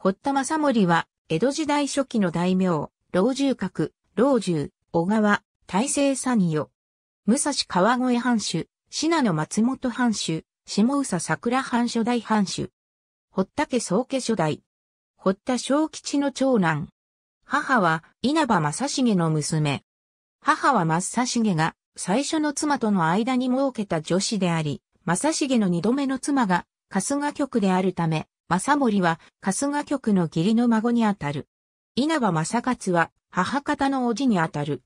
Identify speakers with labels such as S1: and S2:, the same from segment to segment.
S1: 堀田正盛は、江戸時代初期の大名、老中閣、老中、小川、大政三与。武蔵川越藩主、信濃松本藩主、下宇佐桜藩初代藩主。堀田家宗家初代。堀田正吉の長男。母は稲葉正重の娘。母は正重が最初の妻との間に設けた女子であり、正重の二度目の妻が春日局であるため、正森は、春日局の義理の孫にあたる。稲葉正勝は、母方の叔父にあたる。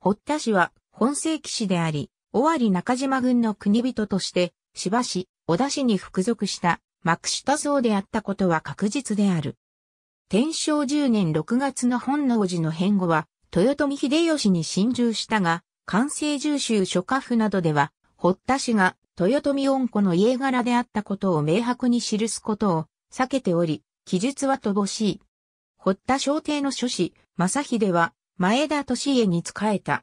S1: 堀田氏は、本世紀氏であり、尾張中島軍の国人として、千葉市、小田市に服属した、幕下僧であったことは確実である。天正10年6月の本能寺の変後は、豊臣秀吉に侵入したが、関西重州諸家府などでは、堀田氏が豊臣恩子の家柄であったことを明白に記すことを避けており、記述は乏しい。堀田小廷の諸子、正秀は、前田利家に仕えた。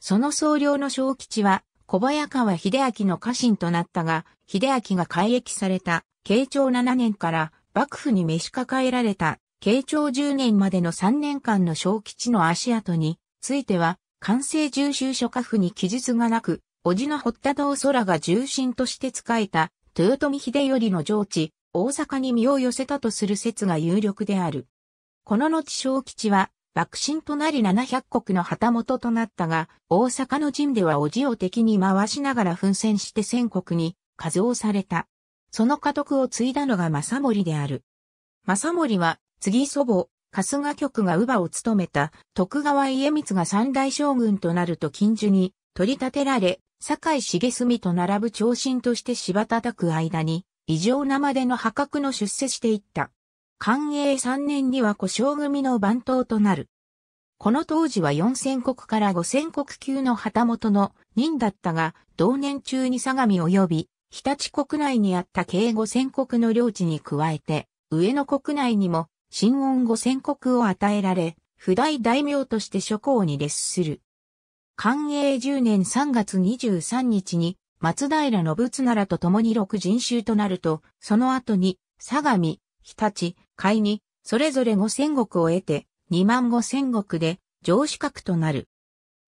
S1: その総領の小吉は、小早川秀明の家臣となったが、秀明が改役された、慶長7年から、幕府に召し抱えられた、慶長10年までの3年間の小吉の足跡に、ついては、完成重修書家府に記述がなく、叔父の堀田道空が重臣として仕えた、豊臣秀頼の上地、大阪に身を寄せたとする説が有力である。この後小吉は、幕臣となり七百国の旗本となったが、大阪の陣ではおじを敵に回しながら奮戦して戦国に加増された。その家督を継いだのが正森である。正森は、次祖母、春日局が乳母を務めた徳川家光が三大将軍となると近所に取り立てられ、堺重澄と並ぶ長身として柴叩く間に、異常なまでの破格の出世していった。寛永3年には故障組の番頭となる。この当時は4000国から5000国級の旗本の任だったが、同年中に相模及び、日立国内にあった計5000国の領地に加えて、上野国内にも、新恩5000国を与えられ、不代大名として諸侯に列する。寛永10年3月23日に、松平信綱らと共に六人衆となると、その後に、相模、日立、海に、それぞれ五千石を得て、二万五千石で、上司格となる。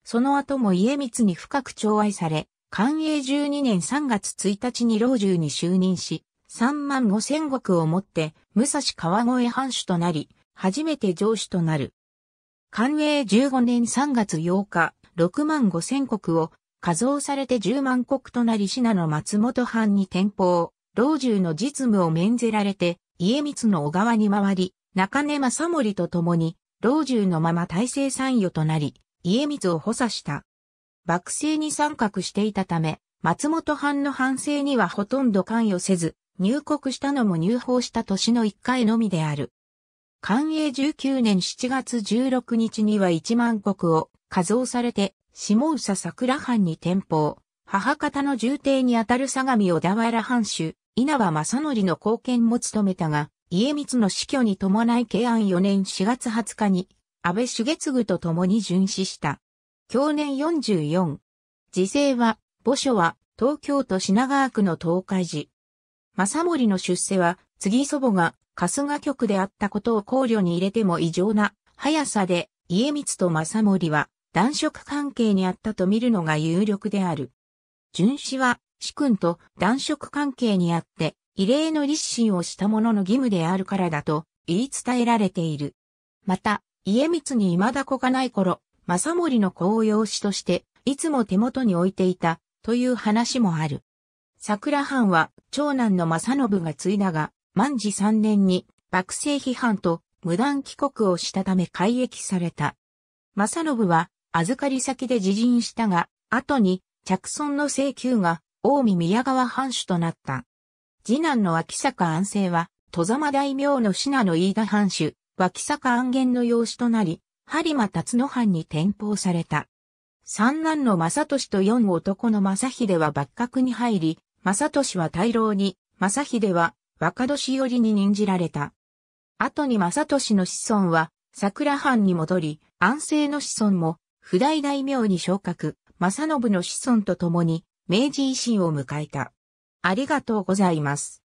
S1: その後も家光に深く寵愛され、寛永十二年三月一日に老中に就任し、三万五千石をもって、武蔵川越藩主となり、初めて上司となる。寛永十五年三月八日、六万五千石を加増されて10万国となり品の松本藩に転向、老中の実務を免ぜられて、家光の小川に回り、中根正森と共に、老中のまま大政参与となり、家光を補佐した。幕政に参画していたため、松本藩の反省にはほとんど関与せず、入国したのも入法した年の1回のみである。寛永19年7月16日には1万国を加増されて下佐桜藩に転向、母方の重帝にあたる相模小田原藩主、稲葉正則の貢献も務めたが、家光の死去に伴い慶安4年4月20日に、安倍重次と共に巡視した。去年44。時世は、墓所は、東京都品川区の東海寺。正森の出世は、次祖母が春日局であったことを考慮に入れても異常な速さで、家光と正森は男色関係にあったと見るのが有力である。巡視は、主君と男色関係にあって、異例の立身をした者の義務であるからだと言い伝えられている。また、家光に未だ子がない頃、正森の公用紙として、いつも手元に置いていた、という話もある。桜藩は、長男の正信が継いだが、万事三年に、幕政批判と無断帰国をしたため改役された。正信は預かり先で自陣したが、後に、着村の請求が、近江宮川藩主となった。次男の脇坂安政は、戸様大名の品の飯田藩主、脇坂安元の養子となり、播磨辰野藩に転封された。三男の正俊と四男の正秀は幕閣に入り、正俊は大老に、正秀は若年寄りに任じられた。後に正俊の子孫は桜藩に戻り、安政の子孫も不代大名に昇格、正信の子孫と共に明治維新を迎えた。ありがとうございます。